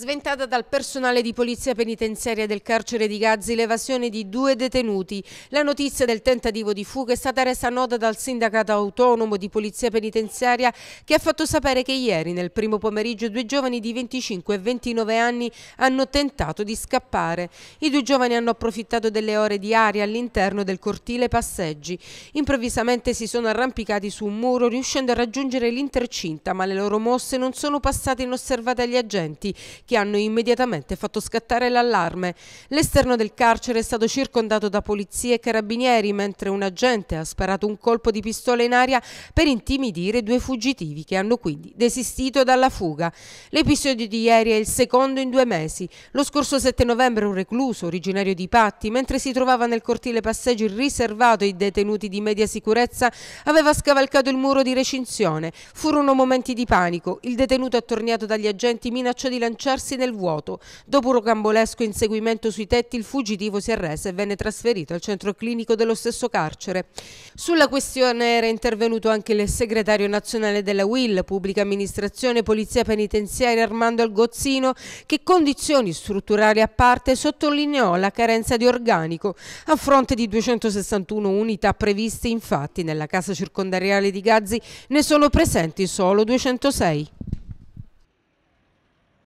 Sventata dal personale di polizia penitenziaria del carcere di Gazzi l'evasione di due detenuti. La notizia del tentativo di fuga è stata resa nota dal sindacato autonomo di polizia penitenziaria che ha fatto sapere che ieri nel primo pomeriggio due giovani di 25 e 29 anni hanno tentato di scappare. I due giovani hanno approfittato delle ore di aria all'interno del cortile passeggi. Improvvisamente si sono arrampicati su un muro riuscendo a raggiungere l'intercinta ma le loro mosse non sono passate inosservate agli agenti che hanno immediatamente fatto scattare l'allarme. L'esterno del carcere è stato circondato da polizie e carabinieri, mentre un agente ha sparato un colpo di pistola in aria per intimidire due fuggitivi che hanno quindi desistito dalla fuga. L'episodio di ieri è il secondo in due mesi. Lo scorso 7 novembre un recluso, originario di Patti, mentre si trovava nel cortile passeggi riservato ai detenuti di media sicurezza, aveva scavalcato il muro di recinzione. Furono momenti di panico. Il detenuto attorniato dagli agenti minacciò di lanciarsi perdersi nel vuoto. Dopo un rocambolesco inseguimento sui tetti, il fuggitivo si arrese e venne trasferito al centro clinico dello stesso carcere. Sulla questione era intervenuto anche il segretario nazionale della UIL, Pubblica Amministrazione Polizia Penitenziaria Armando Algozzino, che condizioni strutturali a parte sottolineò la carenza di organico, a fronte di 261 unità previste infatti nella casa circondariale di Gazzi ne sono presenti solo 206.